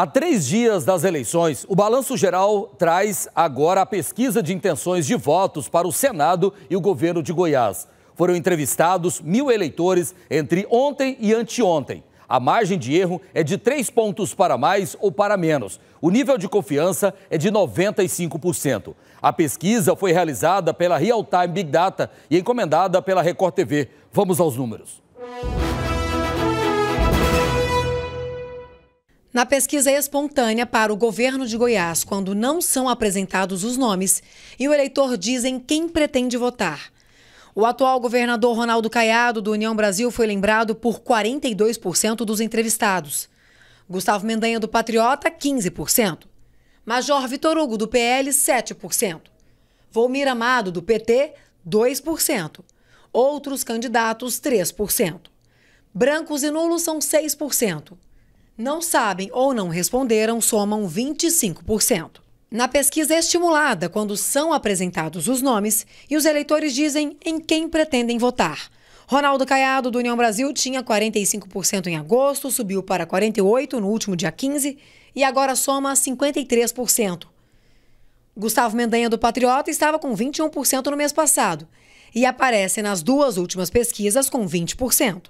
Há três dias das eleições, o Balanço Geral traz agora a pesquisa de intenções de votos para o Senado e o governo de Goiás. Foram entrevistados mil eleitores entre ontem e anteontem. A margem de erro é de três pontos para mais ou para menos. O nível de confiança é de 95%. A pesquisa foi realizada pela Real Time Big Data e encomendada pela Record TV. Vamos aos números. Na pesquisa espontânea para o governo de Goiás, quando não são apresentados os nomes e o eleitor diz em quem pretende votar. O atual governador Ronaldo Caiado, do União Brasil, foi lembrado por 42% dos entrevistados. Gustavo Mendanha, do Patriota, 15%. Major Vitor Hugo, do PL, 7%. Volmir Amado, do PT, 2%. Outros candidatos, 3%. Brancos e nulos são 6% não sabem ou não responderam somam 25%. Na pesquisa estimulada, quando são apresentados os nomes e os eleitores dizem em quem pretendem votar. Ronaldo Caiado, do União Brasil, tinha 45% em agosto, subiu para 48% no último dia 15 e agora soma 53%. Gustavo Mendanha, do Patriota, estava com 21% no mês passado e aparece nas duas últimas pesquisas com 20%.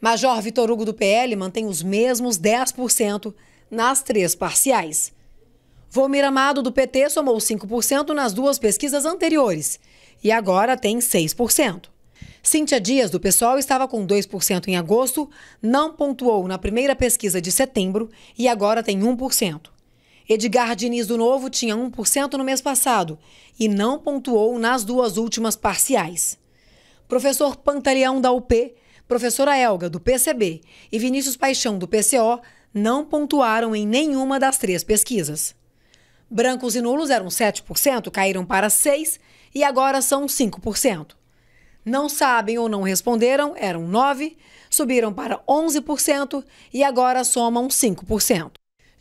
Major Vitor Hugo do PL mantém os mesmos 10% nas três parciais. Volmir Amado do PT somou 5% nas duas pesquisas anteriores e agora tem 6%. Cíntia Dias do PSOL estava com 2% em agosto, não pontuou na primeira pesquisa de setembro e agora tem 1%. Edgar Diniz do Novo tinha 1% no mês passado e não pontuou nas duas últimas parciais. Professor Pantaleão da UP professora Elga, do PCB, e Vinícius Paixão, do PCO, não pontuaram em nenhuma das três pesquisas. Brancos e nulos eram 7%, caíram para 6% e agora são 5%. Não sabem ou não responderam eram 9%, subiram para 11% e agora somam 5%.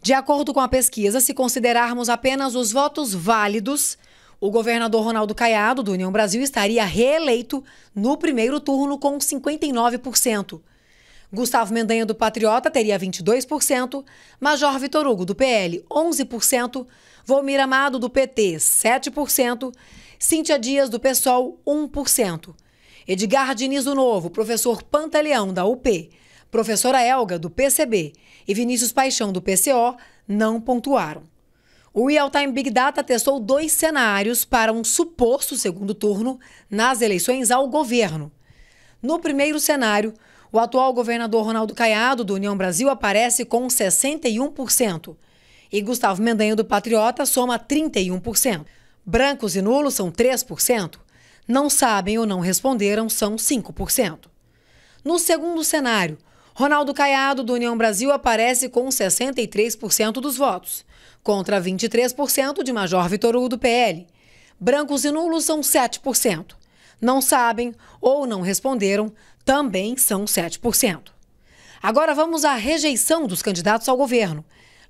De acordo com a pesquisa, se considerarmos apenas os votos válidos, o governador Ronaldo Caiado, do União Brasil, estaria reeleito no primeiro turno com 59%. Gustavo Mendanha, do Patriota, teria 22%, Major Vitor Hugo, do PL, 11%, Volmir Amado, do PT, 7%, Cíntia Dias, do PSOL, 1%. Edgar Diniz, do Novo, professor Pantaleão, da UP, professora Elga, do PCB e Vinícius Paixão, do PCO, não pontuaram. O Real Time Big Data testou dois cenários para um suposto segundo turno nas eleições ao governo. No primeiro cenário, o atual governador Ronaldo Caiado, do União Brasil, aparece com 61%. E Gustavo Mendanho, do Patriota, soma 31%. Brancos e nulos são 3%. Não sabem ou não responderam são 5%. No segundo cenário, Ronaldo Caiado, do União Brasil, aparece com 63% dos votos, contra 23% de Major Vitor Hugo, do PL. Brancos e nulos são 7%. Não sabem ou não responderam também são 7%. Agora vamos à rejeição dos candidatos ao governo.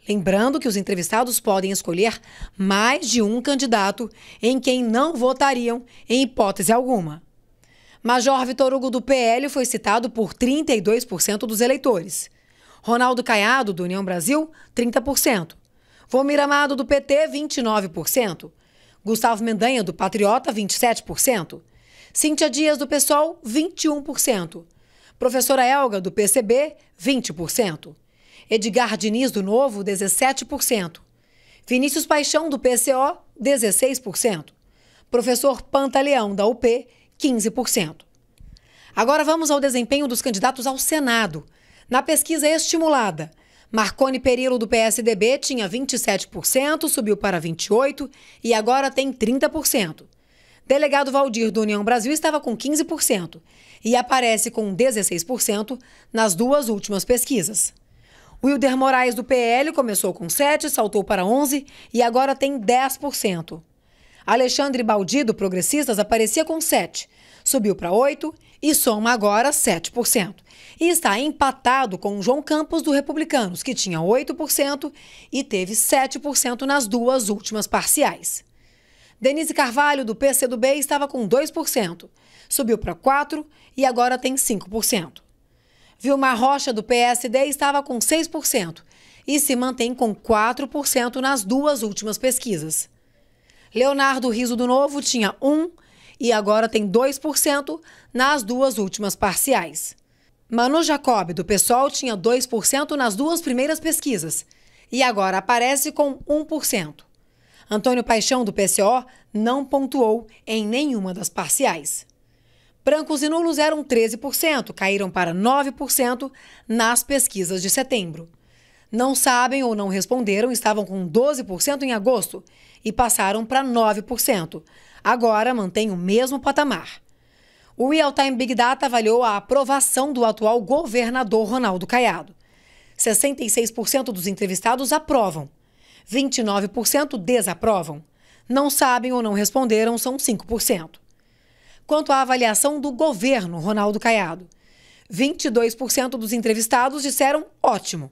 Lembrando que os entrevistados podem escolher mais de um candidato em quem não votariam em hipótese alguma. Major Vitor Hugo do PL foi citado por 32% dos eleitores. Ronaldo Caiado, do União Brasil, 30%. Vomir Amado, do PT, 29%. Gustavo Mendanha, do Patriota, 27%. Cíntia Dias, do PSOL, 21%. Professora Elga, do PCB, 20%. Edgar Diniz, do Novo, 17%. Vinícius Paixão, do PCO, 16%. Professor Pantaleão, da UP, 15%. Agora vamos ao desempenho dos candidatos ao Senado. Na pesquisa estimulada, Marconi Perillo do PSDB tinha 27%, subiu para 28% e agora tem 30%. Delegado Valdir do União Brasil estava com 15% e aparece com 16% nas duas últimas pesquisas. Wilder Moraes do PL começou com 7, saltou para 11 e agora tem 10%. Alexandre Baldi do Progressistas aparecia com 7, subiu para 8% e soma agora 7%. E está empatado com João Campos do Republicanos, que tinha 8% e teve 7% nas duas últimas parciais. Denise Carvalho, do PCdoB, estava com 2%, subiu para 4% e agora tem 5%. Vilmar Rocha, do PSD, estava com 6% e se mantém com 4% nas duas últimas pesquisas. Leonardo Riso do Novo tinha 1%, e agora tem 2% nas duas últimas parciais. Manu Jacob, do PSOL, tinha 2% nas duas primeiras pesquisas e agora aparece com 1%. Antônio Paixão, do PCO, não pontuou em nenhuma das parciais. Brancos e nulos eram 13%, caíram para 9% nas pesquisas de setembro não sabem ou não responderam, estavam com 12% em agosto e passaram para 9%. Agora mantém o mesmo patamar. O Real Time Big Data avaliou a aprovação do atual governador Ronaldo Caiado. 66% dos entrevistados aprovam, 29% desaprovam. Não sabem ou não responderam são 5%. Quanto à avaliação do governo Ronaldo Caiado, 22% dos entrevistados disseram ótimo,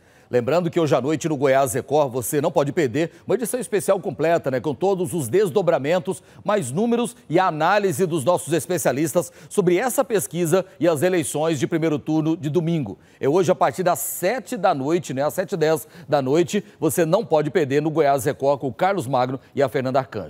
Lembrando que hoje à noite no Goiás Record você não pode perder uma edição especial completa, né? Com todos os desdobramentos, mais números e a análise dos nossos especialistas sobre essa pesquisa e as eleições de primeiro turno de domingo. É hoje a partir das 7 da noite, né? Às 7h10 da noite. Você não pode perder no Goiás Record com o Carlos Magno e a Fernanda Arcanjo.